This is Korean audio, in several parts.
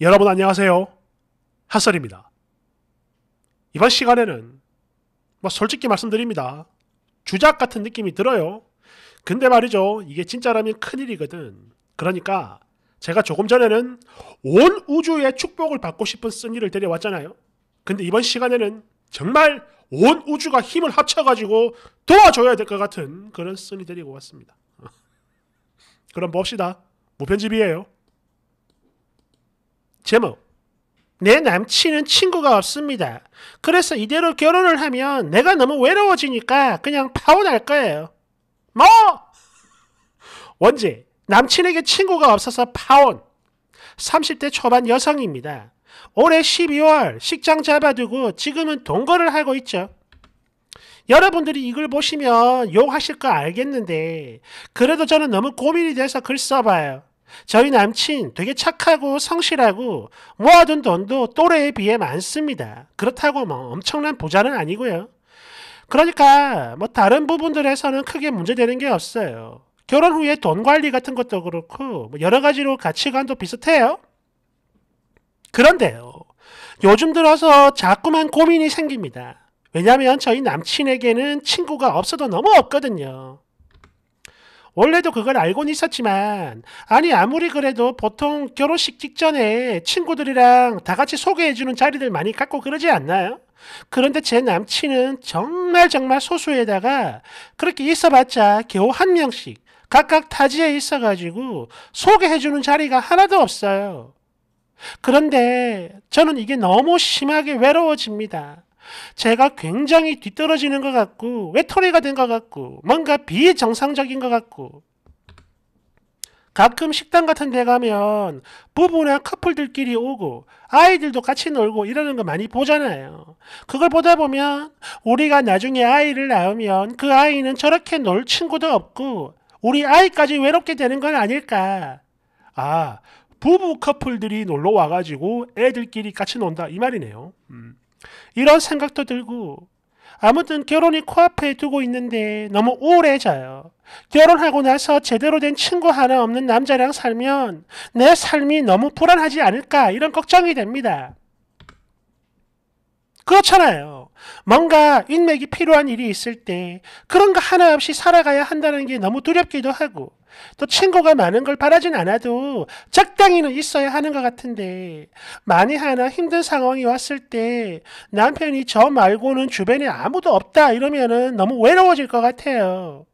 여러분 안녕하세요. 핫설입니다. 이번 시간에는 뭐 솔직히 말씀드립니다. 주작 같은 느낌이 들어요. 근데 말이죠. 이게 진짜라면 큰일이거든. 그러니까 제가 조금 전에는 온 우주의 축복을 받고 싶은 쓴이를 데려왔잖아요. 근데 이번 시간에는 정말 온 우주가 힘을 합쳐가지고 도와줘야 될 것 같은 그런 쓴이 데리고 왔습니다. 그럼 봅시다. 무편집이에요. 제목. 내 남친은 친구가 없습니다. 그래서 이대로 결혼을 하면 내가 너무 외로워지니까 그냥 파혼할 거예요. 뭐? 원제 남친에게 친구가 없어서 파혼. 30대 초반 여성입니다. 올해 12월 식장 잡아두고 지금은 동거를 하고 있죠. 여러분들이 이걸 보시면 욕하실 거 알겠는데 그래도 저는 너무 고민이 돼서 글 써봐요. 저희 남친 되게 착하고 성실하고 모아둔 돈도 또래에 비해 많습니다. 그렇다고 뭐 엄청난 부자는 아니고요. 그러니까 뭐 다른 부분들에서는 크게 문제되는 게 없어요. 결혼 후에 돈 관리 같은 것도 그렇고 뭐 여러 가지로 가치관도 비슷해요. 그런데요. 요즘 들어서 자꾸만 고민이 생깁니다. 왜냐면 저희 남친에게는 친구가 없어도 너무 없거든요. 원래도 그걸 알고는 있었지만 아니 아무리 그래도 보통 결혼식 직전에 친구들이랑 다 같이 소개해주는 자리들 많이 갖고 그러지 않나요? 그런데 제 남친은 정말 정말 소수에다가 그렇게 있어봤자 겨우 한 명씩 각각 타지에 있어가지고 소개해주는 자리가 하나도 없어요. 그런데 저는 이게 너무 심하게 외로워집니다. 제가 굉장히 뒤떨어지는 것 같고 외톨이가 된 것 같고 뭔가 비정상적인 것 같고 가끔 식당 같은 데 가면 부부나 커플들끼리 오고 아이들도 같이 놀고 이러는 거 많이 보잖아요. 그걸 보다 보면 우리가 나중에 아이를 낳으면 그 아이는 저렇게 놀 친구도 없고 우리 아이까지 외롭게 되는 건 아닐까. 아, 부부 커플들이 놀러 와가지고 애들끼리 같이 논다 이 말이네요. 음. 이런 생각도 들고 아무튼 결혼이 코앞에 두고 있는데 너무 우울해져요 결혼하고 나서 제대로 된 친구 하나 없는 남자랑 살면 내 삶이 너무 불안하지 않을까 이런 걱정이 됩니다. 그렇잖아요. 뭔가 인맥이 필요한 일이 있을 때 그런 거 하나 없이 살아가야 한다는 게 너무 두렵기도 하고 또 친구가 많은 걸 바라진 않아도 적당히는 있어야 하는 것 같은데 많이 하나 힘든 상황이 왔을 때 남편이 저 말고는 주변에 아무도 없다 이러면은 너무 외로워질 것 같아요.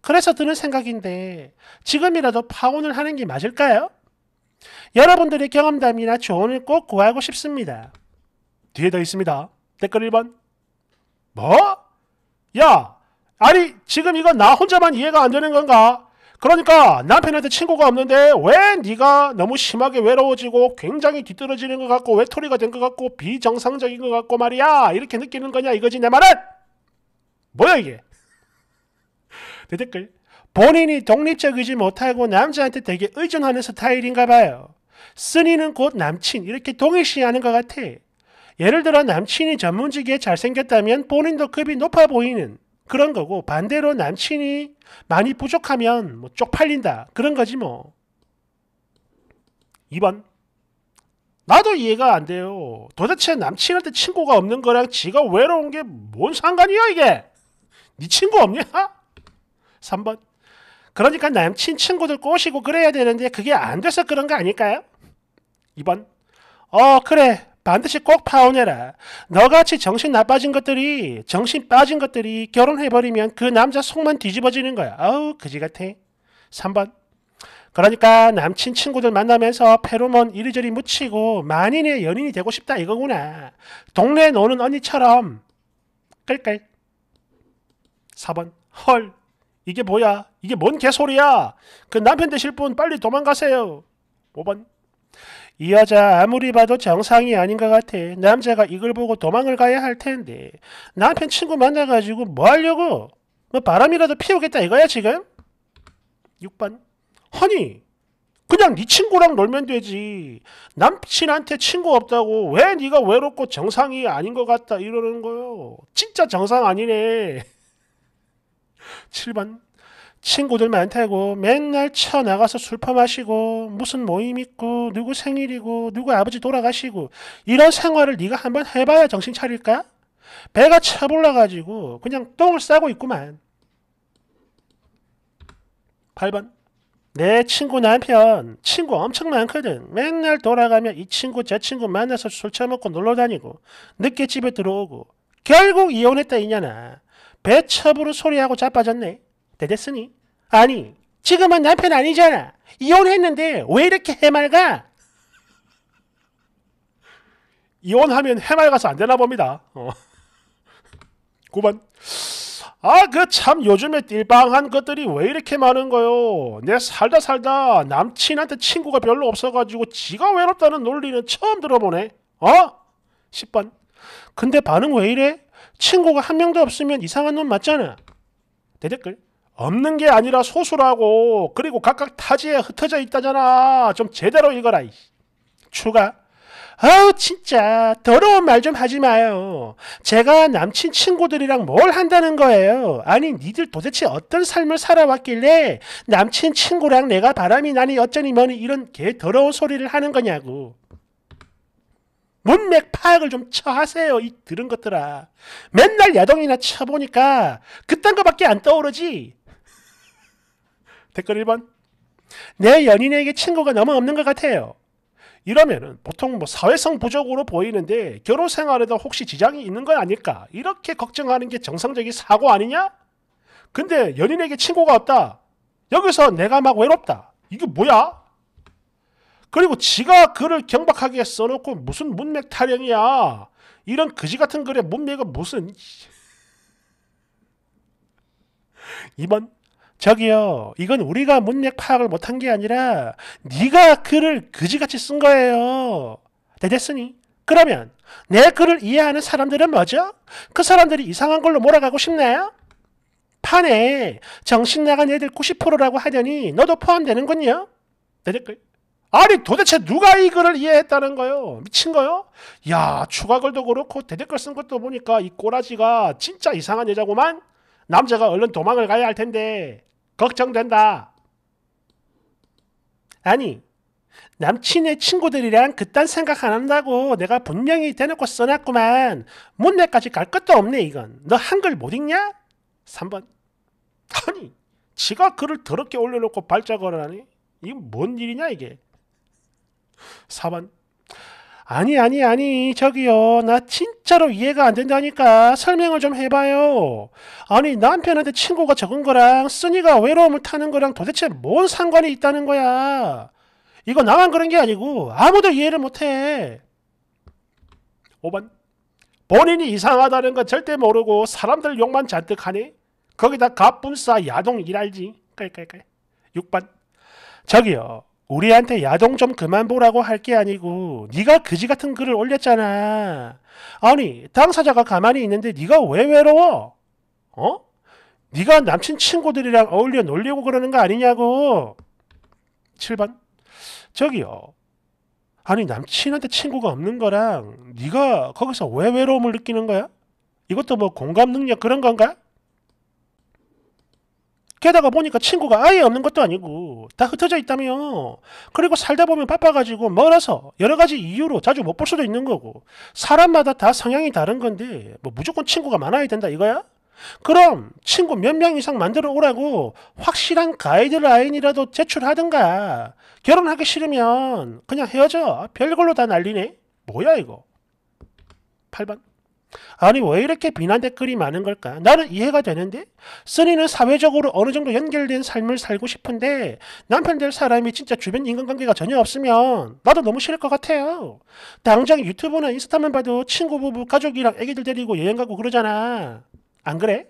그래서 드는 생각인데 지금이라도 파혼을 하는 게 맞을까요? 여러분들의 경험담이나 조언을 꼭 구하고 싶습니다. 뒤에 더 있습니다. 댓글 1번 뭐? 야, 아니 지금 이건 나 혼자만 이해가 안 되는 건가? 그러니까 남편한테 친구가 없는데 왜 네가 너무 심하게 외로워지고 굉장히 뒤떨어지는 것 같고 외톨이가 된 것 같고 비정상적인 것 같고 말이야 이렇게 느끼는 거냐 이거지 내 말은 뭐야 이게 내 댓글 본인이 독립적이지 못하고 남자한테 되게 의존하는 스타일인가 봐요 쓰니는 곧 남친 이렇게 동일시하는 것 같아 예를 들어 남친이 전문직에 잘생겼다면 본인도 급이 높아 보이는 그런 거고 반대로 남친이 많이 부족하면 뭐 쪽팔린다 그런 거지 뭐. 2번 나도 이해가 안 돼요. 도대체 남친한테 친구가 없는 거랑 지가 외로운 게 뭔 상관이야 이게? 네 친구 없냐? 3번 그러니까 남친 친구들 꼬시고 그래야 되는데 그게 안 돼서 그런 거 아닐까요? 2번 어 그래 반드시 꼭 파혼해라. 너같이 정신 나빠진 것들이 정신 빠진 것들이 결혼해버리면 그 남자 속만 뒤집어지는 거야. 아우 그지같아. 3번 그러니까 남친 친구들 만나면서 페로몬 이리저리 묻히고 만인의 연인이 되고 싶다 이거구나. 동네 노는 언니처럼 끌끌. 4번 헐 이게 뭐야 이게 뭔 개소리야 그 남편 되실 분 빨리 도망가세요. 5번 이 여자 아무리 봐도 정상이 아닌 것 같아. 남자가 이걸 보고 도망을 가야 할 텐데. 남편 친구 만나가지고 뭐 하려고? 뭐 바람이라도 피우겠다 이거야 지금? 6번 허니 그냥 네 친구랑 놀면 되지. 남친한테 친구 없다고 왜 네가 외롭고 정상이 아닌 것 같다 이러는 거요. 진짜 정상 아니네. 7번 친구들 많다고 맨날 쳐나가서 술퍼 마시고 무슨 모임 있고 누구 생일이고 누구 아버지 돌아가시고 이런 생활을 네가 한번 해봐야 정신 차릴까? 배가 차올라가지고 그냥 똥을 싸고 있구만. 8번 내 친구 남편 친구 엄청 많거든. 맨날 돌아가면 이 친구 저 친구 만나서 술 처먹고 놀러다니고 늦게 집에 들어오고 결국 이혼했다 이년아. 배첩부르 소리하고 자빠졌네. 되겠으니? 아니, 지금은 남편 아니잖아. 이혼했는데 왜 이렇게 해맑아? 이혼하면 해맑아서 안 되나 봅니다. 어. 9번. 아, 그 참 요즘에 띨빵한 것들이 왜 이렇게 많은 거요? 내 살다 살다 남친한테 친구가 별로 없어가지고 지가 외롭다는 논리는 처음 들어보네. 어? 10번. 근데 반응 왜 이래? 친구가 한 명도 없으면 이상한 놈 맞잖아. 대댓글. 없는 게 아니라 소수라고 그리고 각각 타지에 흩어져 있다잖아 좀 제대로 읽어라 추가 아우 진짜 더러운 말 좀 하지 마요 제가 남친 친구들이랑 뭘 한다는 거예요 아니 니들 도대체 어떤 삶을 살아왔길래 남친 친구랑 내가 바람이 나니 어쩌니 뭐니 이런 개 더러운 소리를 하는 거냐고 문맥 파악을 좀 처하세요 이 들은 것들아 맨날 야동이나 쳐보니까 그딴 거밖에 안 떠오르지 댓글 1번. 내 연인에게 친구가 너무 없는 것 같아요. 이러면은 보통 뭐 사회성 부족으로 보이는데 결혼 생활에도 혹시 지장이 있는 건 아닐까? 이렇게 걱정하는 게 정상적인 사고 아니냐? 근데 연인에게 친구가 없다. 여기서 내가 막 외롭다. 이게 뭐야? 그리고 지가 글을 경박하게 써놓고 무슨 문맥 타령이야. 이런 그지 같은 글의 문맥은 무슨 2번 저기요, 이건 우리가 문맥 파악을 못한 게 아니라 네가 글을 그지같이 쓴 거예요. 네, 됐으니. 그러면 내 글을 이해하는 사람들은 뭐죠? 그 사람들이 이상한 걸로 몰아가고 싶나요? 판에 정신 나간 애들 90%라고 하더니 너도 포함되는군요. 내 네, 댓글. 아니 도대체 누가 이 글을 이해했다는 거요? 미친 거요? 야 추가글도 그렇고 대댓글 쓴 것도 보니까 이 꼬라지가 진짜 이상한 여자구만. 남자가 얼른 도망을 가야 할 텐데 걱정된다. 아니, 남친의 친구들이랑 그딴 생각 안 한다고 내가 분명히 대놓고 써놨구만. 문내까지 갈 것도 없네 이건. 너 한글 못 읽냐? 3번. 아니, 지가 글을 더럽게 올려놓고 발작을 하니? 이건 뭔 일이냐 이게? 4번. 아니 아니 아니 저기요 나 진짜로 이해가 안 된다니까 설명을 좀 해봐요. 아니 남편한테 친구가 적은 거랑 쓰니가 외로움을 타는 거랑 도대체 뭔 상관이 있다는 거야. 이거 나만 그런 게 아니고 아무도 이해를 못해. 5번 본인이 이상하다는 건 절대 모르고 사람들 욕만 잔뜩 하니 거기다 갑분싸 야동 일할지 깔깔깔 6번 저기요 우리한테 야동 좀 그만 보라고 할 게 아니고 네가 그지 같은 글을 올렸잖아. 아니 당사자가 가만히 있는데 네가 왜 외로워? 어? 네가 남친 친구들이랑 어울려 놀려고 그러는 거 아니냐고. 7번 저기요. 아니 남친한테 친구가 없는 거랑 네가 거기서 왜 외로움을 느끼는 거야? 이것도 뭐 공감 능력 그런 건가? 게다가 보니까 친구가 아예 없는 것도 아니고 다 흩어져 있다며. 그리고 살다 보면 바빠가지고 멀어서 여러 가지 이유로 자주 못 볼 수도 있는 거고 사람마다 다 성향이 다른 건데 뭐 무조건 친구가 많아야 된다 이거야? 그럼 친구 몇 명 이상 만들어 오라고 확실한 가이드라인이라도 제출하든가 결혼하기 싫으면 그냥 헤어져 별걸로 다 난리네 뭐야 이거 8번 아니 왜 이렇게 비난 댓글이 많은 걸까? 나는 이해가 되는데 쓰니는 사회적으로 어느 정도 연결된 삶을 살고 싶은데 남편 될 사람이 진짜 주변 인간관계가 전혀 없으면 나도 너무 싫을 것 같아요. 당장 유튜브나 인스타만 봐도 친구 부부 가족이랑 애기들 데리고 여행 가고 그러잖아. 안 그래?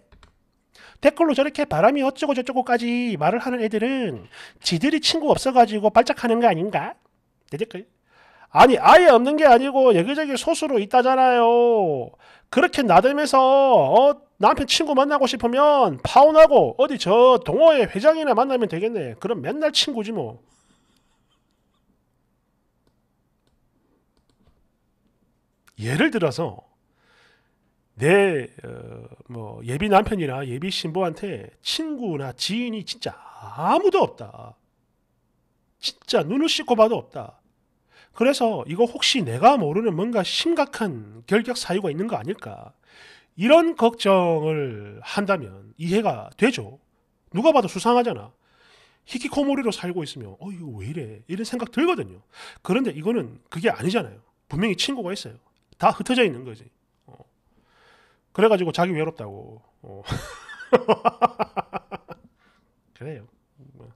댓글로 저렇게 바람이 어쩌고 저쩌고까지 말을 하는 애들은 지들이 친구 없어가지고 발작하는 거 아닌가? 내 댓글. 아니 아예 없는 게 아니고 여기저기 소수로 있다잖아요. 그렇게 나들면서 어, 남편 친구 만나고 싶으면 파혼하고 어디 저 동호회 회장이나 만나면 되겠네. 그럼 맨날 친구지 뭐. 예를 들어서 내 어, 뭐 예비 남편이나 예비 신부한테 친구나 지인이 진짜 아무도 없다. 진짜 눈을 씻고 봐도 없다. 그래서 이거 혹시 내가 모르는 뭔가 심각한 결격 사유가 있는 거 아닐까? 이런 걱정을 한다면 이해가 되죠. 누가 봐도 수상하잖아. 히키코모리로 살고 있으면 어 이거 왜 이래 이런 생각 들거든요. 그런데 이거는 그게 아니잖아요. 분명히 친구가 있어요. 다 흩어져 있는 거지. 어. 그래가지고 자기 외롭다고. 어. 그래요. 뭐,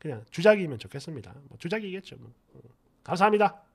그냥 주작이면 좋겠습니다. 뭐 주작이겠죠. 뭐. 어. 감사합니다.